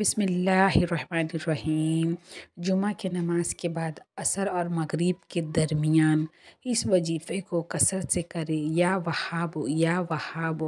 बिसमीम जुमा के नमाज के बाद असर और मगरिब के दरमियान इस वजीफ़े को कसरत से करें या वहाब या वहाब